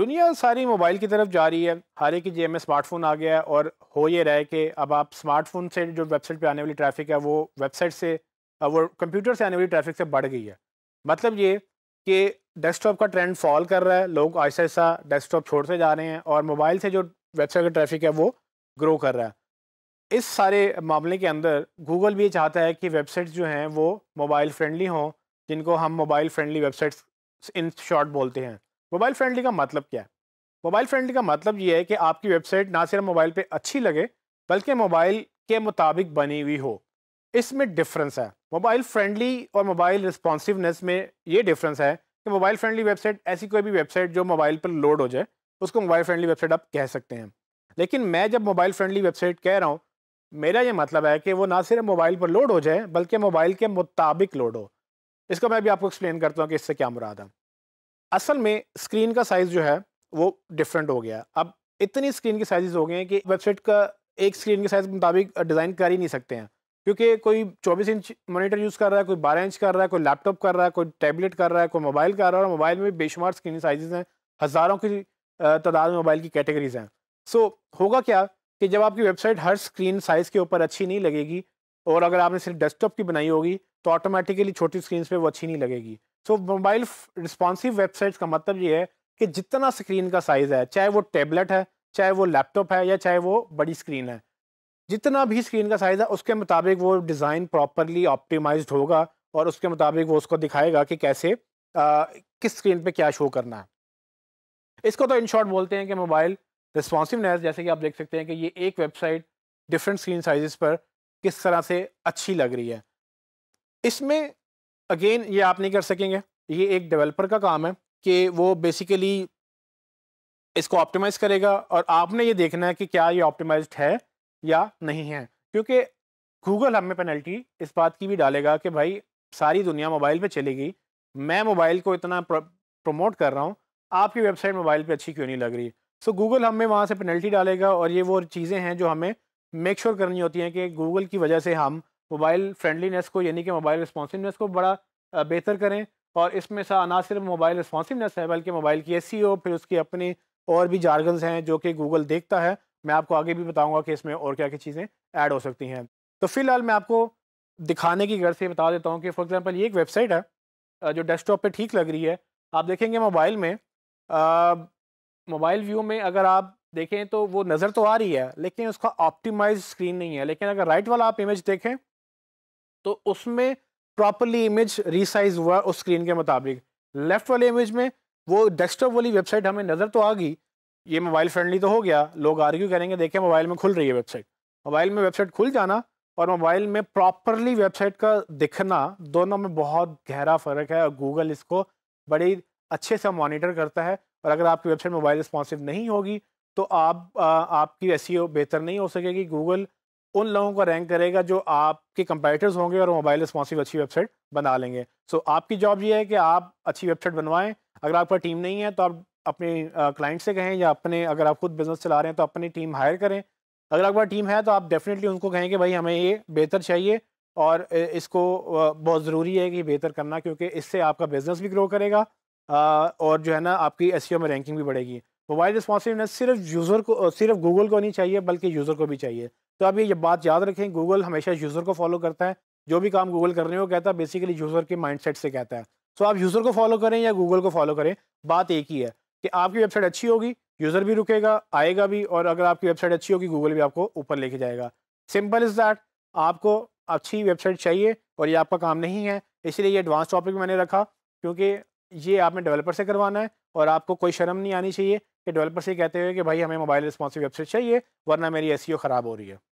दुनिया सारी मोबाइल की तरफ जा रही है हर एक की जेब में स्मार्टफोन आ गया है और हो ये रहा है कि अब आप स्मार्टफोन से जो वेबसाइट पे आने वाली ट्रैफिक है वो वेबसाइट से वो कंप्यूटर से आने वाली ट्रैफिक से बढ़ गई है मतलब ये कि डेस्कटॉप का ट्रेंड फॉल कर रहा है लोग ऐसा ऐसा डेस्कटॉप छोड़ते जा रहे हैं और मोबाइल से जो वेबसाइट का ट्रैफिक है वो ग्रो कर रहा है इस सारे मामले के अंदर गूगल भी चाहता है कि वेबसाइट्स जो हैं वो मोबाइल फ्रेंडली हों जिनको हम mobile friendly websites in short बोलते हैं मोबाइल फ्रेंडली का मतलब क्या है मोबाइल फ्रेंडली का मतलब ये है कि आपकी वेबसाइट ना सिर्फ मोबाइल पे अच्छी लगे बल्कि मोबाइल के मुताबिक बनी हुई हो इसमें डिफरेंस है मोबाइल फ्रेंडली और मोबाइल रिस्पॉन्सिवनेस में ये डिफरेंस है कि मोबाइल फ्रेंडली वेबसाइट ऐसी कोई भी वेबसाइट जो मोबाइल पर लोड हो जाए उसको मोबाइल फ्रेंडली वेबसाइट आप कह सकते हैं लेकिन मैं जब मोबाइल फ्रेंडली वेबसाइट कह रहा हूँ मेरा ये मतलब है कि वो ना सिर्फ मोबाइल पर लोड हो जाए बल्कि मोबाइल के मुताबिक लोड हो इसको मैं भी आपको एक्सप्लेन करता हूँ कि इससे क्या मुराद है असल में स्क्रीन का साइज़ जो है वो डिफरेंट हो गया अब इतनी स्क्रीन के साइज़ हो गए हैं कि वेबसाइट का एक स्क्रीन के साइज के मुताबिक डिज़ाइन कर ही नहीं सकते हैं क्योंकि कोई 24 इंच मॉनिटर यूज़ कर रहा है कोई 12 इंच कर रहा है कोई लैपटॉप कर रहा है कोई टैबलेट कर रहा है कोई मोबाइल कर रहा है और मोबाइल में बेशुमार स्क्रीन साइजेस हैं हज़ारों की तादाद में मोबाइल की कैटेगरीज हैं सो होगा क्या कि जब आपकी वेबसाइट हर स्क्रीन साइज़ के ऊपर अच्छी नहीं लगेगी और अगर आपने सिर्फ डेस्कटॉप की बनाई होगी तो ऑटोमेटिकली छोटी स्क्रीन पर वो अच्छी नहीं लगेगी सो मोबाइल रिस्पॉन्सिव वेबसाइट्स का मतलब ये है कि जितना स्क्रीन का साइज़ है चाहे वो टेबलेट है चाहे वो लैपटॉप है या चाहे वो बड़ी स्क्रीन है जितना भी स्क्रीन का साइज़ है उसके मुताबिक वो डिज़ाइन प्रॉपरली ऑप्टिमाइज होगा और उसके मुताबिक वो उसको दिखाएगा कि कैसे आ, किस स्क्रीन पे क्या शो करना है इसको तो इन शॉर्ट बोलते हैं कि मोबाइल रिस्पॉन्सिवनेस जैसे कि आप देख सकते हैं कि ये एक वेबसाइट डिफरेंट स्क्रीन साइज़ पर किस तरह से अच्छी लग रही है इसमें अगेन ये आप नहीं कर सकेंगे ये एक डेवलपर का काम है कि वो बेसिकली इसको ऑप्टिमाइज़ करेगा और आपने ये देखना है कि क्या ये ऑप्टिमाइज है या नहीं है क्योंकि गूगल हमें पेनल्टी इस बात की भी डालेगा कि भाई सारी दुनिया मोबाइल पे चलेगी मैं मोबाइल को इतना प्रमोट कर रहा हूँ आपकी वेबसाइट मोबाइल पे अच्छी क्यों नहीं लग रही सो गूगल हमें वहाँ से पेनल्टी डालेगा और ये वो चीज़ें हैं जो हमें मेक श्योर sure करनी होती हैं कि गूगल की वजह से हम मोबाइल फ्रेंडलीनेस को यानी कि मोबाइल रिस्पॉन्सिवनेस को बड़ा बेहतर करें और इसमें सा ना सिर्फ मोबाइल रिस्पॉन्सिवनेस है बल्कि मोबाइल की हो फिर उसकी अपनी और भी जार्गन्स हैं जो कि गूगल देखता है मैं आपको आगे भी बताऊंगा कि इसमें और क्या क्या चीज़ें ऐड हो सकती हैं तो फिलहाल मैं आपको दिखाने की गर्ज से बता देता हूँ कि फॉर एग्ज़ाम्पल ये एक वेबसाइट है जो डेस्कटॉप पे ठीक लग रही है आप देखेंगे मोबाइल में मोबाइल व्यू में अगर आप देखें तो वो नज़र तो आ रही है लेकिन उसका ऑप्टिमाइज स्क्रीन नहीं है लेकिन अगर राइट वाला आप इमेज देखें तो उसमें प्रॉपरली इमेज रिसाइज हुआ उस स्क्रीन के मुताबिक लेफ्ट वाले इमेज में वो डेस्कटॉप वाली वेबसाइट हमें नज़र तो आ गई ये मोबाइल फ्रेंडली तो हो गया लोग आर्ग्यू करेंगे देखें मोबाइल में खुल रही है वेबसाइट मोबाइल में वेबसाइट खुल जाना और मोबाइल में प्रॉपरली वेबसाइट का दिखना दोनों में बहुत गहरा फ़र्क है और गूगल इसको बड़ी अच्छे से मॉनिटर करता है और अगर आपकी वेबसाइट मोबाइल रिस्पॉन्सिव नहीं होगी तो आप आ, आपकी एस e बेहतर नहीं हो सकेगी गूगल उन लोगों का रैंक करेगा जो आपके कंपेटर्स होंगे और मोबाइल रिस्पॉन्सिव अच्छी वेबसाइट बना लेंगे सो so, आपकी जॉब ये है कि आप अच्छी वेबसाइट बनवाएं अगर आपका टीम नहीं है तो आप अपने क्लाइंट से कहें या अपने अगर आप खुद बिजनेस चला रहे हैं तो अपनी टीम हायर करें अगर आपका टीम है तो आप डेफिनेटली उनको कहें कि भाई हमें ये बेहतर चाहिए और इसको बहुत ज़रूरी है कि बेहतर करना क्योंकि इससे आपका बिजनेस भी ग्रो करेगा और जो है ना आपकी एस e में रैंकिंग भी बढ़ेगी मोबाइल रिस्पॉन्सिवनेस सिर्फ यूज़र को सिर्फ गूगल को नहीं चाहिए बल्कि यूज़र को भी चाहिए तो आप ये जब बात याद रखें गूगल हमेशा यूज़र को फॉलो करता है जो भी काम गूगल कर रहे हो कहता है बेसिकली यूज़र के माइंडसेट से कहता है सो आप यूज़र को फॉलो करें या गूगल को फॉलो करें बात एक ही है कि आपकी वेबसाइट अच्छी होगी यूज़र भी रुकेगा आएगा भी और अगर आपकी वेबसाइट अच्छी होगी गूगल भी आपको ऊपर लेके जाएगा सिंपल इज़ दैट आपको अच्छी वेबसाइट चाहिए और ये आपका काम नहीं है इसलिए ये एडवांस टॉपिक मैंने रखा क्योंकि ये आपने डेवलपर से करवाना है और आपको कोई शर्म नहीं आनी चाहिए कि डेवलपर से कहते हुए कि भाई हमें मोबाइल रिस्पॉन्सिव वेबसाइट चाहिए वरना मेरी एस e ख़राब हो रही है